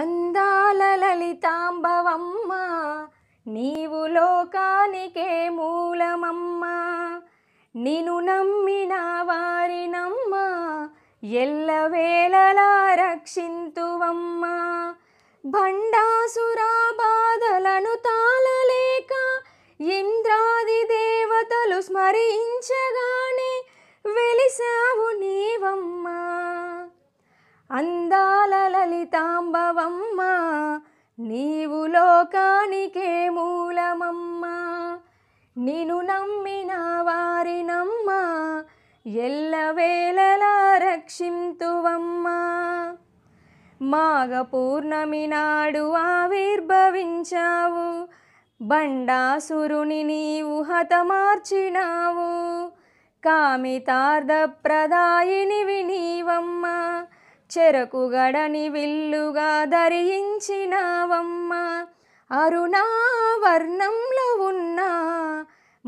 అందాల లలితాంబవమ్మ నీవు లోకానికే మూలమమ్మ నిను నమ్మిన వారినమ్మ ఎల్లవేళలా రక్షింతువమ్మ భండాసురా బాధలను తాళలేక ఇంద్రాది దేవతలు స్మరించగానే వెలిసావు నీవమ్మా అందాల లలితాంబవమ్మ నీవు లోకానికే మూలమమ్మ నిను నమ్మిన వారినమ్మ ఎల్లవేళలా రక్షింతువమ్మ మాఘ పూర్ణమి నాడు ఆవిర్భవించావు బండాసురుని నీవు హతమార్చినావు కామితార్థప్రదాయిని వినీవమ్మా చెరకు గడని విల్లుగా ధరించినావమ్మ అరుణావర్ణంలో ఉన్న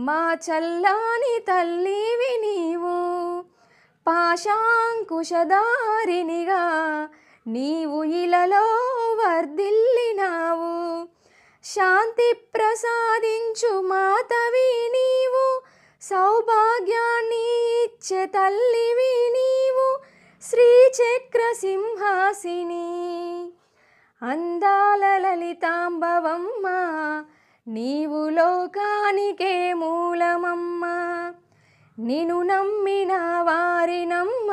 మా చల్లాని తల్లివి నీవు పాశాంకుశదారినిగా నీవు ఇలలో వర్ధిల్లినావు శాంతి ప్రసాదించు మాతవి నీవు సౌభాగ్యాన్ని ఇచ్చే తల్లివి శ్రీచక్రసింహాసిని అందాల లలితాంబవమ్మ నీవు లోకానికే మూలమమ్మ నిను నమ్మిన వారినమ్మ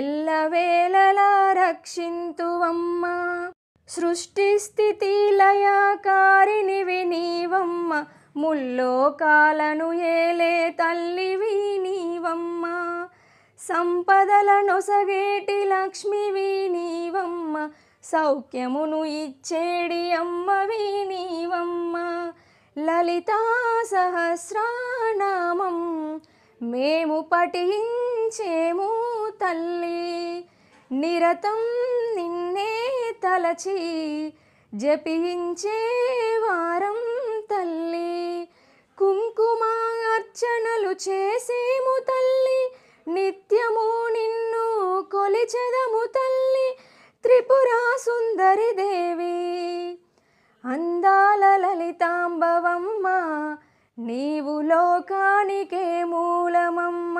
ఎల్లవేళలా రక్షింతువమ్మ సృష్టి స్థితి లయాకారిణి వినీవమ్మ ముల్లోకాలను ఏలే వినీ సంపదలను సగేటి లక్ష్మివి నీవమ్మ సౌఖ్యమును ఇచ్చేడి అమ్మ నీవమ్మ లలితా సహస్రానామం మేము పఠించేము తల్లి నిరతం నిన్నే తలచి జపించే వారం తల్లి కుంకుమార్చనలు చేసేము తల్లి చెదము తల్లి త్రిపురా సుందరి దేవి అందాల లలితాంబవమ్మ నీవు లోకానికే మూలమమ్మ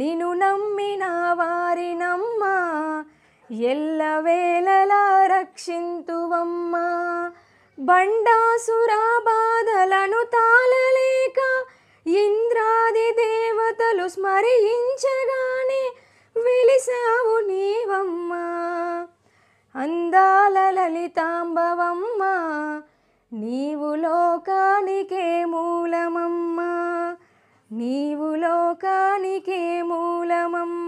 నిను నమ్మిన వారినమ్మ ఎల్లవేళలా రక్షింతువమ్మ బండాసురా బాధలను తాళలేక ఇంద్రాది దేవతలు స్మరించగానే వెలిసావు నీవమ్మా అందాల లలితాంబవమ్మ నీవు లోకానికే మూలమమ్మా నీవు లోకానికే మూలమమ్మ